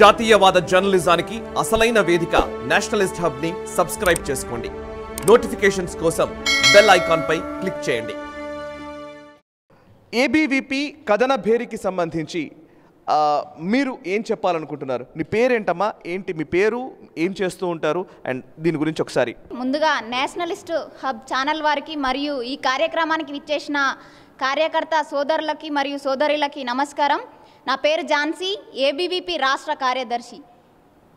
జాతీయవాద జర్నలిజానికి అసలైన వేదిక నేషనలిస్ట్ హబ్ ని సబ్స్క్రైబ్ చేసుకోండి నోటిఫికేషన్స్ కోసం బెల్ ఐకాన్ పై క్లిక్ చేయండి ఏబీవీపీ కథన భేరికి సంబంధించి మీరు ఏం చెప్పాలనుకుంటున్నారు మీ పేరేంటమ్మా ఏంటి మీ పేరు ఏం చేస్తూ ఉంటారు అండ్ దీని గురించి ఒకసారి ముందుగా నేషనలిస్ట్ హబ్ ఛానల్ వారికి మరియు ఈ కార్యక్రమానికి విచ్చేసిన కార్యకర్త సోదరులకి మరియు సోదరులకి నమస్కారం నా పేరు ఝాన్సీ ఏబీవీపీ రాష్ట్ర కార్యదర్శి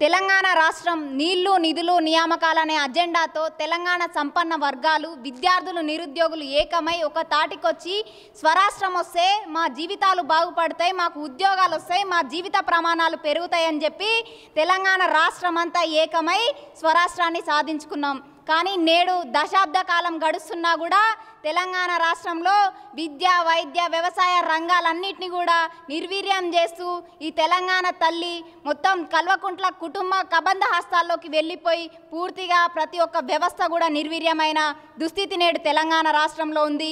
తెలంగాణ రాష్ట్రం నీళ్లు నిధులు నియామకాలనే అజెండాతో తెలంగాణ సంపన్న వర్గాలు విద్యార్థులు నిరుద్యోగులు ఏకమై ఒక తాటికొచ్చి స్వరాష్ట్రం వస్తే మా జీవితాలు బాగుపడతాయి మాకు ఉద్యోగాలు వస్తాయి మా జీవిత ప్రమాణాలు పెరుగుతాయని చెప్పి తెలంగాణ రాష్ట్రం అంతా ఏకమై స్వరాష్ట్రాన్ని సాధించుకున్నాం కానీ నేడు దశాబ్ద కాలం గడుస్తున్నా కూడా తెలంగాణ రాష్ట్రంలో విద్య వైద్య వ్యవసాయ రంగాలన్నింటినీ కూడా నిర్వీర్యం చేస్తూ ఈ తెలంగాణ తల్లి మొత్తం కల్వకుంట్ల కుటుంబ కబంధ హస్తాల్లోకి వెళ్ళిపోయి పూర్తిగా ప్రతి ఒక్క వ్యవస్థ కూడా నిర్వీర్యమైన దుస్థితి నేడు తెలంగాణ రాష్ట్రంలో ఉంది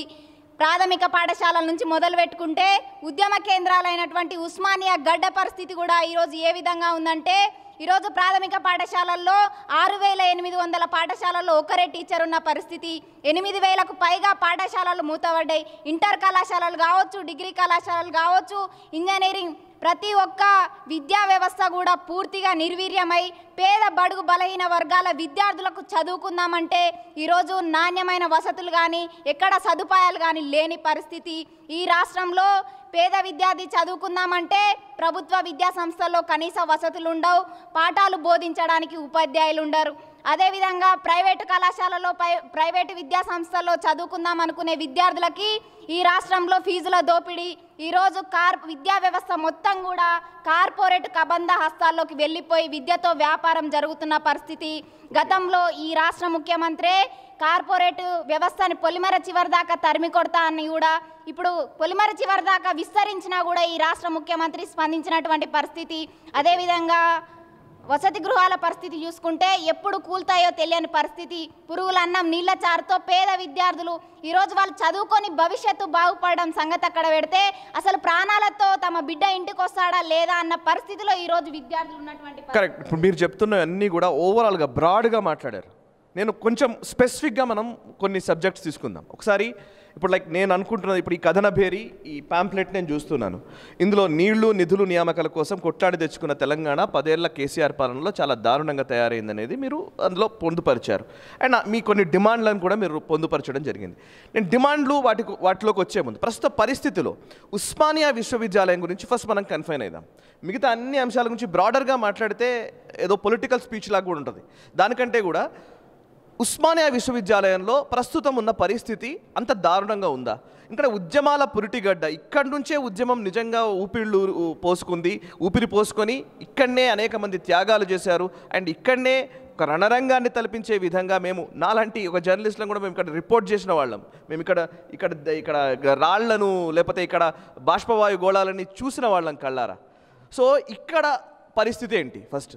ప్రాథమిక పాఠశాలల నుంచి మొదలు పెట్టుకుంటే ఉద్యమ కేంద్రాలైనటువంటి ఉస్మానియా గడ్డ పరిస్థితి కూడా ఈరోజు ఏ విధంగా ఉందంటే ఈరోజు ప్రాథమిక పాఠశాలల్లో ఆరు వేల ఎనిమిది వందల పాఠశాలల్లో ఒకరే టీచర్ ఉన్న పరిస్థితి ఎనిమిది వేలకు పైగా పాఠశాలలు మూతబడ్డాయి ఇంటర్ కళాశాలలు కావచ్చు డిగ్రీ కళాశాలలు కావచ్చు ఇంజనీరింగ్ ప్రతి ఒక్క విద్యా వ్యవస్థ కూడా పూర్తిగా నిర్వీర్యమై పేద బడుగు బలహీన వర్గాల విద్యార్థులకు చదువుకుందామంటే ఈరోజు నాణ్యమైన వసతులు కానీ ఎక్కడ సదుపాయాలు కానీ లేని పరిస్థితి ఈ రాష్ట్రంలో పేద విద్యార్థి చదువుకుందామంటే ప్రభుత్వ విద్యా సంస్థల్లో కనీస వసతులు ఉండవు పాఠాలు బోధించడానికి ఉపాధ్యాయులు ఉండరు అదేవిధంగా ప్రైవేటు కళాశాలలో ప్రైవేటు విద్యా సంస్థల్లో చదువుకుందాం అనుకునే విద్యార్థులకి ఈ రాష్ట్రంలో ఫీజుల దోపిడీ ఈరోజు కార్ విద్యా వ్యవస్థ మొత్తం కూడా కార్పొరేట్ కబంధ హస్తాల్లోకి వెళ్ళిపోయి విద్యతో వ్యాపారం జరుగుతున్న పరిస్థితి గతంలో ఈ రాష్ట్ర ముఖ్యమంత్రే కార్పొరేట్ వ్యవస్థని పొలిమర చివరి దాకా తరిమి కొడతా అని కూడా ఇప్పుడు పొలిమర చివరి దాకా విస్తరించినా కూడా ఈ రాష్ట్ర ముఖ్యమంత్రి స్పందించినటువంటి పరిస్థితి అదేవిధంగా వసతి గృహాల పరిస్థితి చూసుకుంటే ఎప్పుడు కూల్తాయో తెలియని పరిస్థితి పురుగుల అన్నం నీళ్ల చారుతో పేద విద్యార్థులు ఈరోజు వాళ్ళు చదువుకొని భవిష్యత్తు బాగుపడడం సంగతి అక్కడ పెడితే అసలు ప్రాణాలతో తమ బిడ్డ ఇంటికి వస్తాడా లేదా అన్న పరిస్థితిలో ఈరోజు విద్యార్థులు ఉన్నటువంటి కరెక్ట్ మీరు చెప్తున్న అన్నీ కూడా ఓవరాల్గా బ్రాడ్గా మాట్లాడారు నేను కొంచెం స్పెసిఫిక్గా మనం కొన్ని సబ్జెక్ట్స్ తీసుకుందాం ఒకసారి ఇప్పుడు లైక్ నేను అనుకుంటున్నది ఇప్పుడు ఈ కథన భేరి ఈ ప్యాంప్లెట్ నేను చూస్తున్నాను ఇందులో నీళ్లు నిధులు నియామకాల కోసం కొట్లాడి తెచ్చుకున్న తెలంగాణ పదేళ్ల కేసీఆర్ పాలనలో చాలా దారుణంగా తయారైంది అనేది మీరు అందులో పొందుపరిచారు అండ్ మీ కొన్ని డిమాండ్లను కూడా మీరు పొందుపరచడం జరిగింది నేను డిమాండ్లు వాటి వాటిలోకి వచ్చే ముందు ప్రస్తుత పరిస్థితిలో ఉస్మానియా విశ్వవిద్యాలయం గురించి ఫస్ట్ మనం కన్ఫైన్ అయిదాం మిగతా అన్ని అంశాల గురించి బ్రాడర్గా మాట్లాడితే ఏదో పొలిటికల్ స్పీచ్ లాగా కూడా ఉంటుంది దానికంటే కూడా ఉస్మానియా విశ్వవిద్యాలయంలో ప్రస్తుతం ఉన్న పరిస్థితి అంత దారుణంగా ఉందా ఇక్కడ ఉద్యమాల పురిటిగడ్డ ఇక్కడి నుంచే ఉద్యమం నిజంగా ఊపిళ్ళు పోసుకుంది ఊపిరి పోసుకొని ఇక్కడనే అనేక మంది త్యాగాలు చేశారు అండ్ ఇక్కడనే ఒక రణరంగాన్ని తలపించే విధంగా మేము నాలాంటి ఒక జర్నలిస్ట్లను కూడా మేము ఇక్కడ రిపోర్ట్ చేసిన వాళ్ళం మేము ఇక్కడ ఇక్కడ ఇక్కడ రాళ్లను లేకపోతే ఇక్కడ బాష్పవాయు గోళాలని చూసిన వాళ్ళం కళ్ళారా సో ఇక్కడ పరిస్థితి ఏంటి ఫస్ట్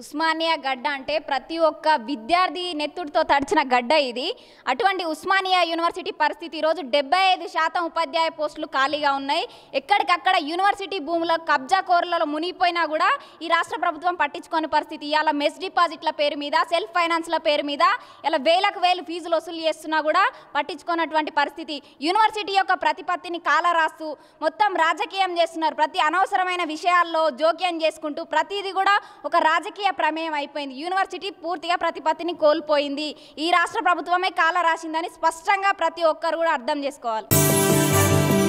ఉస్మానియా గడ్డ అంటే ప్రతి ఒక్క విద్యార్థి నెత్తుడితో తడిచిన గడ్డ ఇది అటువంటి ఉస్మానియా యూనివర్సిటీ పరిస్థితి ఈరోజు డెబ్బై ఐదు శాతం ఉపాధ్యాయ పోస్టులు ఖాళీగా ఉన్నాయి ఎక్కడికక్కడ యూనివర్సిటీ భూముల కబ్జా కోర్లలో మునిగిపోయినా కూడా ఈ రాష్ట్ర ప్రభుత్వం పట్టించుకోని పరిస్థితి ఇవాళ మెస్ డిపాజిట్ల పేరు మీద సెల్ఫ్ ఫైనాన్స్ల పేరు మీద ఇలా వేలకు వేలు ఫీజులు వసూలు చేస్తున్నా కూడా పట్టించుకున్నటువంటి పరిస్థితి యూనివర్సిటీ యొక్క ప్రతిపత్తిని కాలరాస్తూ మొత్తం రాజకీయం చేస్తున్నారు ప్రతి అనవసరమైన విషయాల్లో జోక్యం చేసుకుంటూ ప్రతిదీ కూడా ఒక రాజకీయ జాతీయ ప్రమేయం అయిపోయింది యూనివర్సిటీ పూర్తిగా ప్రతిపత్తిని కోల్పోయింది ఈ రాష్ట్ర ప్రభుత్వమే కాల రాసిందని స్పష్టంగా ప్రతి ఒక్కరు కూడా అర్థం చేసుకోవాలి